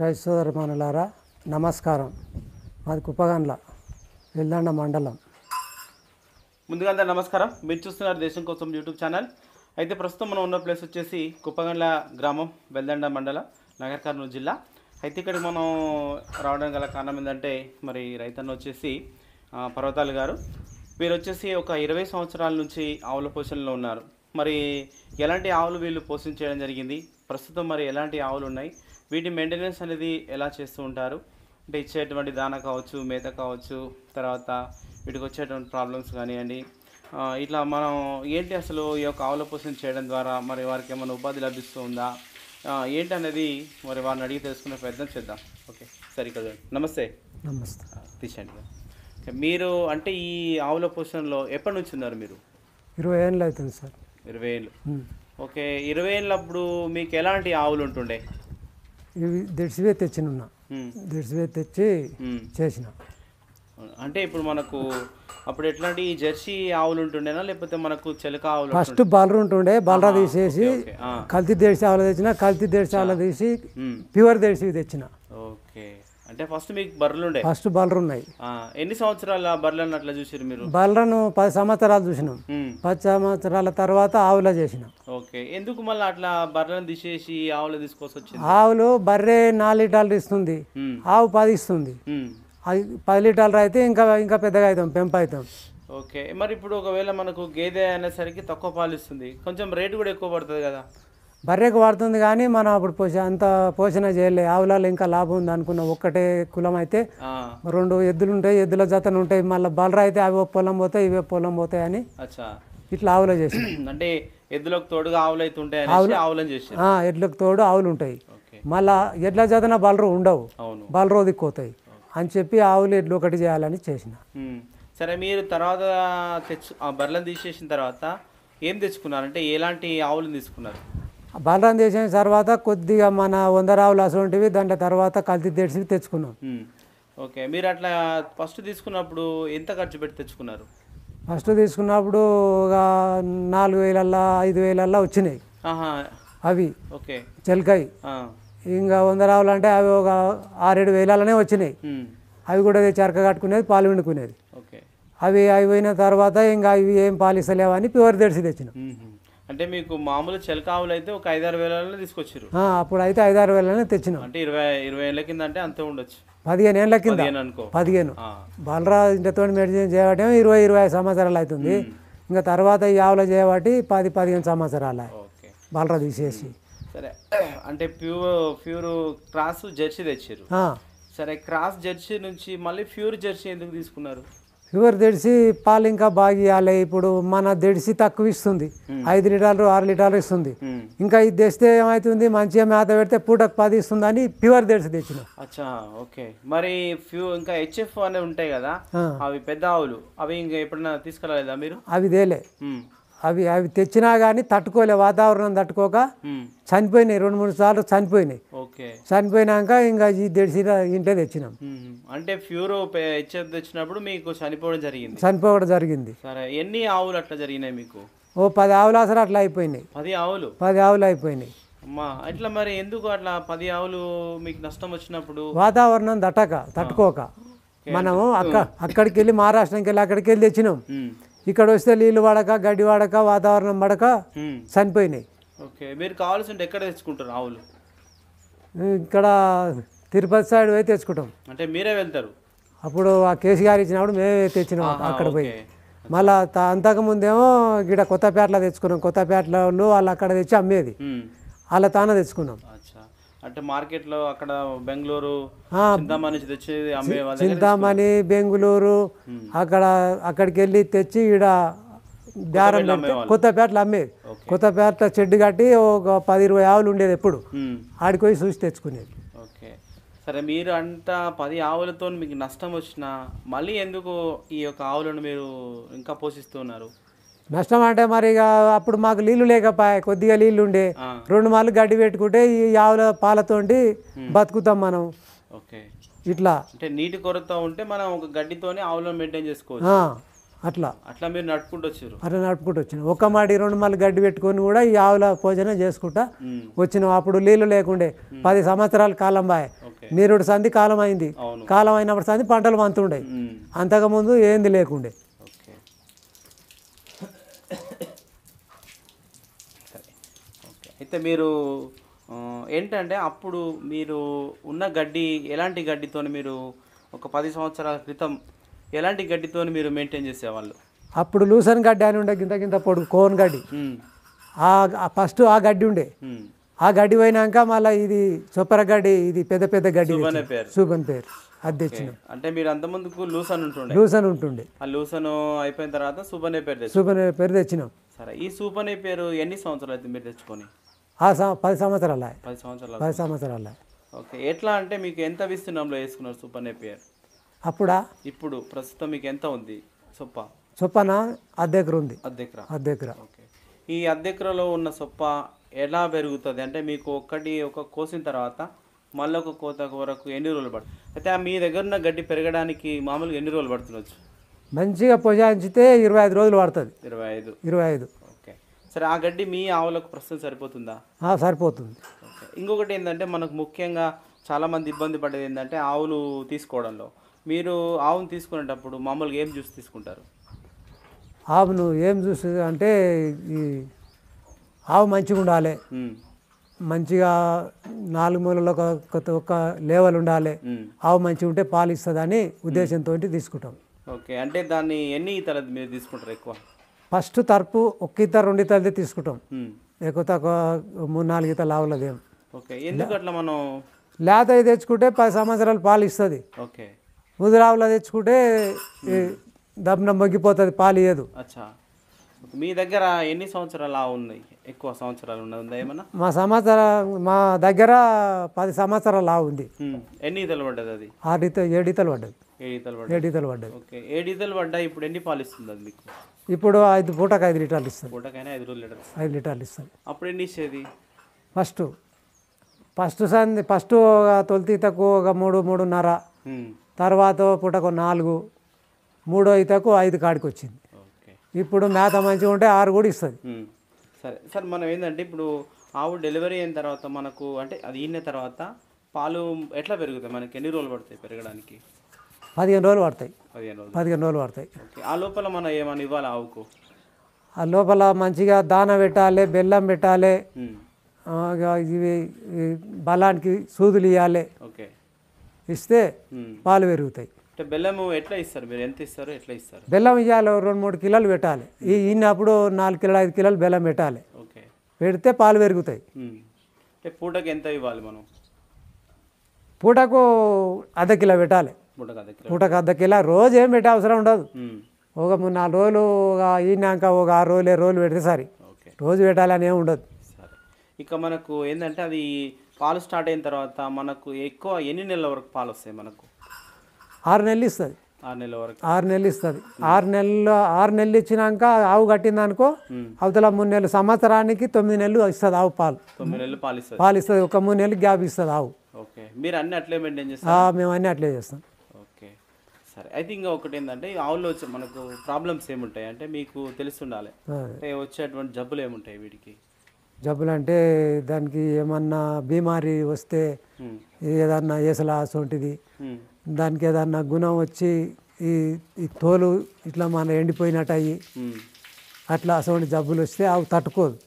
క్రైస్తవ ధర్మానులారా నమస్కారం మాది కుప్పగండ్ల వెల్దండ మండలం ముందుగా అందరూ నమస్కారం మీరు చూస్తున్నారు దేశం కోసం యూట్యూబ్ ఛానల్ అయితే ప్రస్తుతం మనం ఉన్న ప్లేస్ వచ్చేసి కుప్పగండ్ల గ్రామం వెల్దండ మండల నగర్ కర్నూలు జిల్లా అయితే ఇక్కడ మనం రావడం గల కారణం ఏంటంటే మరి రైతన్న వచ్చేసి పర్వతాలు గారు వీరు వచ్చేసి ఒక ఇరవై సంవత్సరాల నుంచి ఆవుల పోషణలో ఉన్నారు మరి ఎలాంటి ఆవులు వీళ్ళు పోషించడం జరిగింది ప్రస్తుతం మరి ఎలాంటి ఆవులు ఉన్నాయి వీటి మెయింటెనెన్స్ అనేది ఎలా చేస్తూ ఉంటారు అంటే ఇచ్చేటువంటి దాన కావచ్చు మేత కావచ్చు తర్వాత వీటికి వచ్చేటువంటి ప్రాబ్లమ్స్ కానివ్వండి ఇట్లా మనం ఏంటి అసలు ఈ యొక్క ఆవుల పోషణ చేయడం ద్వారా మరి వారికి ఏమైనా ఉపాధి లభిస్తుందా ఏంటి అనేది మరి వారిని అడిగి తెలుసుకునే ప్రయత్నం చేద్దాం ఓకే సరే కదా నమస్తే నమస్తే తీసండి మీరు అంటే ఈ ఆవుల పోషణలో ఎప్పటి నుంచి ఉన్నారు మీరు ఇరవై ఏళ్ళు అవుతుంది సార్ ఇరవై ఏళ్ళు ఓకే ఇరవై ఏళ్ళప్పుడు మీకు ఎలాంటి ఆవులు ఉంటుండే ఇవి దిడ్సివే తెచ్చిన దిడ్సివే తెచ్చి చేసిన అంటే ఇప్పుడు మనకు అప్పుడు ఎట్లాంటి ఈ జెర్సీ ఆవులు ఉంటుండేనా లేకపోతే మనకు చెలక ఆవులు ఫస్ట్ బలరు ఉంటుండే బలరా తీసేసి కల్తీ దేశ ఆవులు తెచ్చిన కల్తీ దేశ ఆవులు తీసి ప్యూర్ దేశీ తెచ్చిన ఓకే అంటే ఫస్ట్ మీకు బర్రెలు ఉండే ఫస్ట్ బర్రెలు ఉన్నాయి ఎన్ని సంవత్సరాల బర్రెలను అట్లా చూసారు మీరు బర్రెలను పది సంవత్సరాలు చూసినాం పది సంవత్సరాల తర్వాత ఆవుల చేసినాం ఓకే ఎందుకు మళ్ళీ అట్లా బర్రెలను తీసేసి ఆవులు తీసుకొచ్చి ఆవులు బర్రె నాలుగు లీటర్లు ఇస్తుంది ఆవు పది ఇస్తుంది అది పది లీటర్లు అయితే ఇంకా ఇంకా పెద్దగా అవుతాం పెంపు అవుతాం ఓకే మరి ఇప్పుడు ఒకవేళ మనకు గేదె అనేసరికి తక్కువ పాలు ఇస్తుంది కొంచెం రేటు కూడా ఎక్కువ పడుతుంది కదా బర్రెకు పడుతుంది కానీ మనం అప్పుడు పోష అంత పోషణ చేయలే ఆవులలో ఇంకా లాభం ఉంది అనుకున్న ఒక్కటే కులం అయితే రెండు ఎద్దులు ఉంటాయి ఎద్దుల జతలు ఉంటాయి మళ్ళీ బలరా అయితే అవి పొలం పోతాయి ఇవే పొలం పోతాయి అని ఇట్లా ఆవులు చేసి అంటే ఎద్దులకు తోడుగా ఆవులు అయితే ఉంటాయి ఆవులు చేసి ఎడ్లకు తోడు ఆవులు ఉంటాయి మళ్ళా ఎడ్ల జతన బలరు ఉండవు బలరోదికి పోతాయి అని చెప్పి ఆవులు ఎడ్లు ఒకటి చేయాలని చేసిన సరే మీరు తర్వాత తెచ్చు బర్లను తీసేసిన తర్వాత ఏం తెచ్చుకున్నారు అంటే ఎలాంటి ఆవులు తీసుకున్నారు బలరాం తీసిన తర్వాత కొద్దిగా మన వందరావులు అటువంటివి అసలుంటివి దాంట్లో తర్వాత కల్తీ తెచ్చి తెచ్చుకున్నాం ఓకే మీరు అట్లా ఫస్ట్ తీసుకున్నప్పుడు ఎంత ఖర్చు పెట్టి తెచ్చుకున్నారు ఫస్ట్ తీసుకున్నప్పుడు ఒక నాలుగు వేలల్లా ఐదు వేలల్లా వచ్చినాయి అవి ఓకే చెలకాయి ఇంకా వంద రావులు అంటే అవి ఒక ఆరేడు వేలలోనే వచ్చినాయి అవి కూడా చరక కట్టుకునేది పాలు పిండుకునేది అవి అవి తర్వాత ఇంకా అవి ఏం పాలిస్తలేవు అని ప్యూర్ తెడిసి తెచ్చినాం అంటే మీకు మామూలు చెలకావులు అయితే ఒక ఐదారు వేలలో తీసుకొచ్చారు అప్పుడు అయితే ఐదారు వేలనే తెచ్చినాం అంటే ఇరవై ఇరవై ఏళ్ళ కింద అంటే అంతే ఉండొచ్చు పదిహేను ఏళ్ళ కింద పదిహేను బలరాజు ఇంటితో మెడిసిన్ చేయబట్టే ఇరవై ఇరవై ఐదు సంవత్సరాలు అవుతుంది ఇంకా తర్వాత ఈ ఆవులు చేయబట్టి పది పదిహేను సంవత్సరాలు బలరాజు తీసేసి సరే అంటే ప్యూర్ ప్యూర్ క్రాస్ జెర్సీ తెచ్చారు సరే క్రాస్ జెర్సీ నుంచి మళ్ళీ ప్యూర్ జెర్సీ ఎందుకు తీసుకున్నారు ప్యూర్ దెడిసి పాలు ఇంకా బాగా ఇవ్వాలి ఇప్పుడు మన దెడిసి తక్కువ ఇస్తుంది ఐదు లీటర్లు ఆరు లీటర్లు ఇస్తుంది ఇంకా ఇది తెస్తే ఏమవుతుంది మంచిగా మేత పెడితే పూటకు పది ఇస్తుంది అని ప్యూర్ దెడిసి తెచ్చిన అచ్చా ఓకే మరి ఫ్యూ ఇంకా హెచ్ఎఫ్ అనేవి ఉంటాయి కదా అవి పెద్ద ఆవులు అవి ఇంకా ఎప్పుడైనా తీసుకురాలేదా మీరు అవి తేలే అవి అవి తెచ్చినా కానీ తట్టుకోలే వాతావరణం తట్టుకోక చనిపోయినాయి రెండు మూడు సార్లు చనిపోయినాయి చనిపోయినాక ఇంకా తెడిసిన ఇంట్లో తెచ్చినాం అంటే ఫ్యూరో తెచ్చినప్పుడు మీకు చనిపోవడం జరిగింది చనిపోవడం జరిగింది సరే ఎన్ని ఆవులు అట్లా జరిగినాయి మీకు ఓ పది ఆవులు అసలు అట్లా అయిపోయినాయి పది ఆవులు పది ఆవులు అయిపోయినాయి అమ్మా అట్లా మరి ఎందుకు అట్లా పది ఆవులు మీకు నష్టం వచ్చినప్పుడు వాతావరణం తట్టక తట్టుకోక మనము అక్క అక్కడికి వెళ్ళి మహారాష్ట్రకి వెళ్ళి అక్కడికి వెళ్ళి తెచ్చినాం ఇక్కడ వస్తే నీళ్ళు వాడక గడ్డి వాడక వాతావరణం పడక చనిపోయినాయి ఇక్కడ తిరుపతి సైడ్ పోయి తెచ్చుకుంటాం అంటే మీరే వెళ్తారు అప్పుడు ఆ కేసు గారు ఇచ్చినప్పుడు మేమే తెచ్చినాం అక్కడ పోయి మళ్ళీ అంతకుముందేమో ఇక్కడ కొత్తపేటలో తెచ్చుకున్నాం కొత్తపేటలో వాళ్ళు అక్కడ తెచ్చి అమ్మేది వాళ్ళ తానే తెచ్చుకున్నాం అంటే మార్కెట్లో అక్కడ బెంగళూరు చింతామణి చింతామణి బెంగళూరు అక్కడ అక్కడికి వెళ్ళి తెచ్చి ఈడ దారం కొత్తపేటలు అమ్మేది కొత్తపేట చెడ్డు కట్టి ఒక పది ఇరవై ఆవులు ఉండేది ఎప్పుడు ఆడికి పోయి చూసి తెచ్చుకునేది ఓకే సరే మీరు అంతా పది ఆవులతో మీకు నష్టం వచ్చినా మళ్ళీ ఎందుకు ఈ యొక్క ఆవులను మీరు ఇంకా పోషిస్తున్నారు నష్టం అంటే మరి అప్పుడు మాకు నీళ్లు లేకపోయా కొద్దిగా నీళ్లు ఉండే రెండు మార్లు గడ్డి పెట్టుకుంటే ఈ ఆవుల పాలతో బతుకుతాం మనం ఇట్లా అంటే నీటి కొరత ఉంటే మనం ఒక గడ్డితోనే ఆవులను మెయింటైన్ చేసుకోవచ్చు అట్లా అట్లా మీరు నడుపుకుంటూ వచ్చారు అట్లా నడుపుకుంటూ వచ్చిన ఒక్క మాటి రెండు మళ్ళీ గడ్డి పెట్టుకొని కూడా ఈ ఆవుల భోజనం చేసుకుంటా వచ్చినాం అప్పుడు నీళ్ళు లేకుండే పది సంవత్సరాల కాలం బాయ్ నీరుడు సంధి కాలం అయింది కాలం అయినప్పుడు సంధి పంటలు మంతుండే అంతకుముందు ఏంది లేకుండే అయితే మీరు ఏంటంటే అప్పుడు మీరు ఉన్న గడ్డి ఎలాంటి గడ్డితో మీరు ఒక పది సంవత్సరాల క్రితం ఎలాంటి గడ్డితో మీరు మెయింటైన్ చేసేవాళ్ళు అప్పుడు లూసన్ గడ్డి అని ఉండే గింత గింత పొడు కోన్ గడ్డి ఆ ఫస్ట్ ఆ గడ్డి ఉండే ఆ గడ్డి పోయినాక మళ్ళీ ఇది చొప్పర గడ్డి ఇది పెద్ద పెద్ద గడ్డి సూపన్ పేరు అది తెచ్చిన అంటే మీరు అంత ముందుకు లూసన్ ఉంటుండే లూసన్ ఉంటుండే ఆ లూసన్ అయిపోయిన తర్వాత సూపనే పేరు సూపనే పేరు తెచ్చినాం సరే ఈ సూపన్ పేరు ఎన్ని సంవత్సరాలు అయితే మీరు తెచ్చుకొని పది సంవత్సరాల పది పది సంవత్సరాల ఓకే ఎట్లా అంటే మీకు ఎంత విస్తీర్ణంలో వేసుకున్నారు సూపర్ నేపియర్ అప్పుడా ఇప్పుడు ప్రస్తుతం మీకు ఎంత ఉంది సొప్ప సొప్పన అద్దెకర ఉంది అద్దెకర అద్దెకర ఓకే ఈ అద్దెకరలో ఉన్న సొప్ప ఎలా పెరుగుతుంది అంటే మీకు ఒక్కటి ఒక కోసిన తర్వాత మళ్ళీ ఒక కోత వరకు ఎన్ని రోజులు పడుతుంది అయితే మీ దగ్గర ఉన్న గడ్డి పెరగడానికి మామూలుగా ఎన్ని రోజులు పడుతుండొచ్చు మంచిగా పొజాయించితే ఇరవై ఐదు రోజులు పడుతుంది ఇరవై ఐదు ఇరవై ఐదు సరే ఆ గడ్డి మీ ఆవులకు ప్రస్తుతం సరిపోతుందా సరిపోతుంది ఇంకొకటి ఏంటంటే మనకు ముఖ్యంగా చాలామంది ఇబ్బంది పడేది ఏంటంటే ఆవులు తీసుకోవడంలో మీరు ఆవును తీసుకునేటప్పుడు మామూలుగా ఏం చూసి తీసుకుంటారు ఆవును ఏం చూసి అంటే ఈ ఆవు మంచిగా ఉండాలి మంచిగా నాలుగు మూలలో ఒక లేవల్ ఉండాలి ఆవు మంచిగా ఉంటే పాలు ఇస్తుందని ఉద్దేశంతో తీసుకుంటాం ఓకే అంటే దాన్ని ఎన్ని ఈతలు మీరు తీసుకుంటారు ఎక్కువ ఫస్ట్ తరపు ఒక్క ఇతర రెండు ఈతలది తీసుకుంటాం లేకపోతే ఒక మూడు నాలుగు ఈత లావులది ఓకే ఎందుకు మనం లేత తెచ్చుకుంటే పది సంవత్సరాలు పాలు ఇస్తుంది ఓకే ముదిరావులో తెచ్చుకుంటే దబ్బన మగ్గిపోతుంది పాలు ఇయ్యదు మీ దగ్గర ఎన్ని సంవత్సరాలు ఉన్నాయి ఎక్కువ సంవత్సరాలు మా సంవత్సరం మా దగ్గర పది సంవత్సరాలు లావు ఉంది ఎన్ని ఈతలు పడ్డది అది ఆరు ఈత ఏడు ఇతలు పడ్డది ఏడు ఇతలు పడ్డది ఏడు ఇతలు పడ్డది ఓకే ఏడు ఈతలు ఇప్పుడు ఎన్ని పాలు ఇస్తుంది అది మీకు ఇప్పుడు ఐదు పూటకు ఐదు లీటర్లు ఇస్తుంది పూటకైనా ఐదు లీటర్లు ఐదు లీటర్లు ఇస్తుంది అప్పుడు ఎన్ని ఇచ్చేది ఫస్ట్ ఫస్ట్ సంది ఫస్ట్ తొలిత తక్కువ ఒక మూడు మూడున్నర తర్వాత పూటకు నాలుగు మూడో ఈతకు ఐదు కాడికి వచ్చింది ఇప్పుడు మేత మంచిగా ఉంటే ఆరు కూడా ఇస్తుంది సరే సార్ మనం ఏంటంటే ఇప్పుడు ఆవు డెలివరీ అయిన తర్వాత మనకు అంటే అది ఈన తర్వాత పాలు ఎట్లా పెరుగుతాయి మనకి ఎన్ని రోజులు పడతాయి పెరగడానికి 1100 రూపాయలు వస్తాయి 1100 1100 రూపాయలు వస్తాయి ఆ లోపల మన ఏమని ఇవ్వాల ఆవుకో ఆ లోపల మంచిగా దానా పెట్టాలే బెల్లం పెట్టాలే హం ఆగా ఇది బాలన్ కి సూదు 利亚 లే ఓకే ఇస్తే పాల పెరుగుతాయి అంటే బెల్లం ఎంత ఇస్తారు మీరు ఎంత ఇస్తారు ఎంత ఇస్తారు బెల్లం ఇయాల 2-3 కిలోలు పెట్టాలి ఇన్ని అప్పుడు 4 కిలోలు 5 కిలోలు బెల్లం పెట్టాలి ఓకే పెడితే పాలు పెరుగుతాయి అంటే పూడకు ఎంత ఇవ్వాలి మనం పూడకు 1/2 కిలో పెట్టాలి పూటకు అర్ధ రోజు ఏం పెట్టే అవసరం ఉండదు ఒక మూడు నాలుగు రోజులు ఒక ఈనాక ఒక ఆరు రోజులు ఏడు రోజులు పెడితే సరే రోజు పెట్టాలని ఏమి ఉండదు ఇక మనకు ఏంటంటే అది పాలు స్టార్ట్ అయిన తర్వాత మనకు ఎక్కువ ఎన్ని నెలల వరకు పాలు వస్తాయి మనకు ఆరు నెలలు ఇస్తుంది ఆరు నెలల వరకు ఆరు నెలలు ఇస్తుంది ఆరు నెలలు ఆరు నెలలు ఇచ్చినాక ఆవు కట్టింది అనుకో అవతల మూడు నెలలు సంవత్సరానికి తొమ్మిది నెలలు ఇస్తుంది ఆవు పాలు తొమ్మిది నెలలు పాలు ఇస్తుంది పాలు ఇస్తుంది ఒక మూడు నెలలు గ్యాప్ ఇస్తుంది ఆవు ఓకే మీరు అన్ని అట్లే మెయింటైన్ చేస్తారు మేము అన్ని అట్లే చేస్తాం సరే అయితే ఇంకా ఒకటి ఏంటంటే ఆవుల్లో వచ్చే మనకు ప్రాబ్లమ్స్ ఏముంటాయి అంటే మీకు ఉండాలి అంటే వచ్చేటువంటి జబ్బులు ఏముంటాయి వీటికి జబ్బులు అంటే దానికి ఏమన్నా బీమారి వస్తే ఏదన్నా ఏసలా సొంటిది దానికి ఏదన్నా గుణం వచ్చి ఈ ఈ తోలు ఇట్లా మన ఎండిపోయినట్టు అయ్యి అట్లా అసలు జబ్బులు వస్తే అవి తట్టుకోదు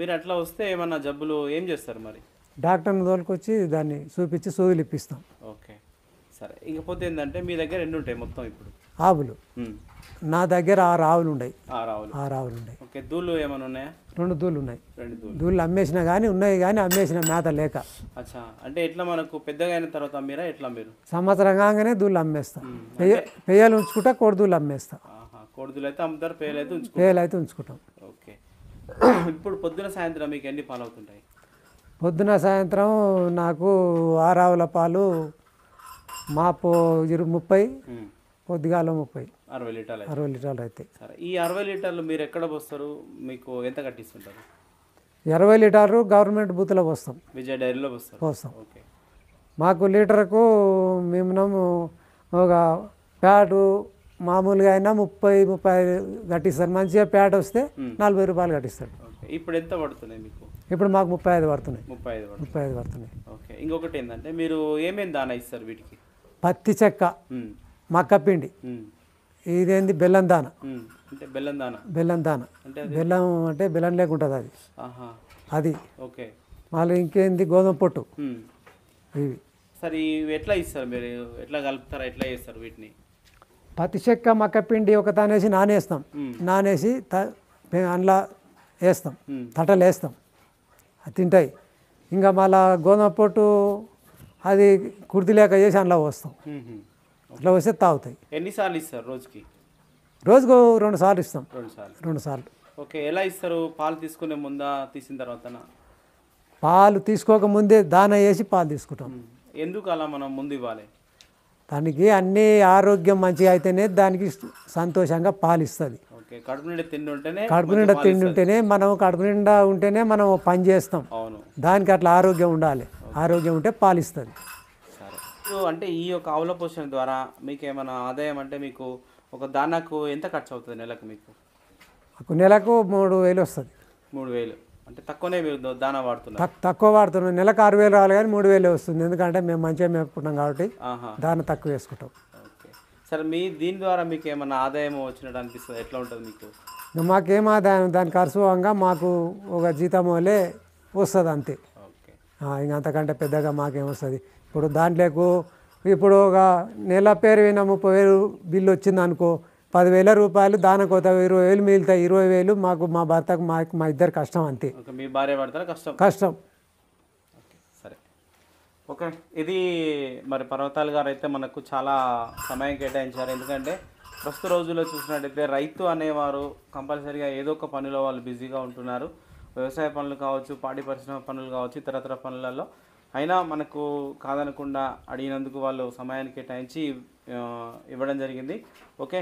మీరు అట్లా వస్తే ఏమన్నా జబ్బులు ఏం చేస్తారు మరి డాక్టర్ని తోలుకొచ్చి దాన్ని చూపించి సూదులు ఇప్పిస్తాం ఓకే సరే ఇకపోతే ఏంటంటే మీ దగ్గర ఎన్ని ఉంటాయి మొత్తం ఇప్పుడు ఆవులు నా దగ్గర ఆరు ఆవులు ఉన్నాయి ఆరు ఆవులు ఉన్నాయి ఓకే దూళ్ళు ఏమైనా ఉన్నాయా రెండు దూళ్ళు ఉన్నాయి రెండు దూళ్ళు అమ్మేసినా కానీ ఉన్నాయి కానీ అమ్మేసిన మేత లేక అచ్చా అంటే ఎట్లా మనకు పెద్దగా అయిన తర్వాత అమ్మీరా ఎట్లా మీరు సంవత్సరం కాగానే దూళ్ళు అమ్మేస్తా పేయాలు ఉంచుకుంటా కోడిదూళ్ళు అమ్మేస్తా కోడిదూలు అయితే అమ్ముతారు పేయలు అయితే ఉంచుకుంటాం పేయలు అయితే ఉంచుకుంటాం ఓకే ఇప్పుడు పొద్దున సాయంత్రం మీకు ఎన్ని పాలు అవుతుంటాయి పొద్దున సాయంత్రం నాకు ఆరు ఆవుల పాలు మాపు ఇరు ముప్పై పొద్దుగాల ముప్పై అరవై లీటర్లు అరవై లీటర్లు అయితే ఈ అరవై లీటర్లు మీరు ఎక్కడ పోస్తారు మీకు ఎంత కట్టిస్తుంటారు ఇరవై లీటర్లు గవర్నమెంట్ బూత్లో పోస్తాం విజయ డైరీలో పోస్తాం పోస్తాం మాకు లీటర్కు మేము ఒక ప్యాటు మామూలుగా అయినా ముప్పై ముప్పై కట్టిస్తారు మంచిగా ప్యాట్ వస్తే నలభై రూపాయలు కట్టిస్తారు ఇప్పుడు ఎంత పడుతున్నాయి మీకు ఇప్పుడు మాకు ముప్పై ఐదు పడుతున్నాయి ముప్పై ఐదు ముప్పై ఐదు పడుతున్నాయి ఓకే ఇంకొకటి ఏంటంటే మీరు ఏమేమి దానా ఇస్తారు వీటికి పత్తి చెక్క మక్కపిండి ఇదేంది బెల్లం దాన అంటే బెల్లం దాన బెల్లం దాన బెల్లం అంటే బెల్లం లేకుంటుంది అది అది ఓకే మళ్ళీ ఇంకేంది గోధుమ పొట్టు ఇవి సరే ఇవి ఎట్లా ఇస్తారు మీరు ఎట్లా కలుపుతారు ఎట్లా చేస్తారు వీటిని పత్తి చెక్క మక్క పిండి ఒక తానేసి నానేస్తాం నానేసి త అందులో వేస్తాం తటలు వేస్తాం తింటాయి ఇంకా మళ్ళా గోధుమ పొట్టు అది కుర్తి లేక చేసి అందులో వస్తాం అట్లా వస్తే తాగుతాయి ఎన్నిసార్లు ఇస్తారు రోజుకి రోజుకు రెండు సార్లు ఇస్తాం రెండు సార్లు ఓకే ఎలా ఇస్తారు పాలు తీసుకునే ముందా తీసిన తర్వాత పాలు తీసుకోకముందే దాన వేసి పాలు తీసుకుంటాం ఎందుకు అలా మనం ముందు ఇవ్వాలి దానికి అన్నీ ఆరోగ్యం మంచిగా అయితేనే దానికి సంతోషంగా పాలు ఇస్తుంది కడుపు నిండా తిండి ఉంటేనే కడుపు తిండి ఉంటేనే మనం కడుపు నిండా ఉంటేనే మనం పని చేస్తాం అవును దానికి అట్లా ఆరోగ్యం ఉండాలి ఆరోగ్యం ఉంటే పాలిస్తుంది అంటే ఈ యొక్క ఆవుల పోషణ ద్వారా మీకు ఏమైనా ఆదాయం అంటే మీకు ఒక దానాకు ఎంత ఖర్చు అవుతుంది నెలకు మీకు ఒక నెలకు మూడు వేలు వస్తుంది మూడు వేలు అంటే తక్కువనే మీరు దానా వాడుతున్నారు తక్కువ వాడుతున్నాం నెలకు ఆరు వేలు రావాలి కానీ మూడు వేలు వస్తుంది ఎందుకంటే మేము మంచిగా మేపుకుంటాం కాబట్టి దాన తక్కువ వేసుకుంటాం సరే మీ దీని ద్వారా మీకు ఏమైనా ఆదాయం వచ్చినట్టు అనిపిస్తుంది ఎట్లా ఉంటుంది మీకు మాకేం ఆదాయం దాని ఖర్చుగా మాకు ఒక జీతమోలే వస్తుంది అంతే ఇంక అంతకంటే పెద్దగా మాకేం వస్తుంది ఇప్పుడు దాంట్లోకు ఇప్పుడు ఒక నెల పేరు పోయిన ముప్పై వేలు బిల్లు వచ్చింది అనుకో పదివేల రూపాయలు దానకోత ఇరవై వేలు మిగులుతాయి ఇరవై వేలు మాకు మా భర్తకు మాకు మా ఇద్దరు కష్టం అంతే మీ భార్య కష్టం కష్టం ఓకే ఇది మరి పర్వతాలు గారు అయితే మనకు చాలా సమయం కేటాయించారు ఎందుకంటే ప్రస్తుత రోజుల్లో చూసినట్టయితే రైతు అనేవారు కంపల్సరిగా ఏదో ఒక పనిలో వాళ్ళు బిజీగా ఉంటున్నారు వ్యవసాయ పనులు కావచ్చు పాడి పరిశ్రమ పనులు కావచ్చు ఇతరతర పనులలో అయినా మనకు కాదనకుండా అడిగినందుకు వాళ్ళు సమయాన్ని కేటాయించి ఇవ్వడం జరిగింది ఓకే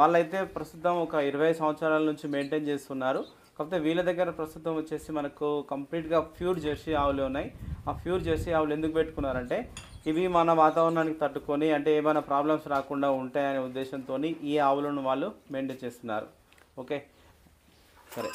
వాళ్ళైతే ప్రస్తుతం ఒక ఇరవై సంవత్సరాల నుంచి మెయింటైన్ చేస్తున్నారు కాకపోతే వీళ్ళ దగ్గర ప్రస్తుతం వచ్చేసి మనకు కంప్లీట్గా ప్యూర్ జెర్సీ ఆవులు ఉన్నాయి ఆ ప్యూర్ జెర్సీ ఆవులు ఎందుకు పెట్టుకున్నారంటే ఇవి మన వాతావరణానికి తట్టుకొని అంటే ఏమైనా ప్రాబ్లమ్స్ రాకుండా ఉంటాయనే ఉద్దేశంతో ఈ ఆవులను వాళ్ళు మెయింటైన్ చేస్తున్నారు ఓకే సరే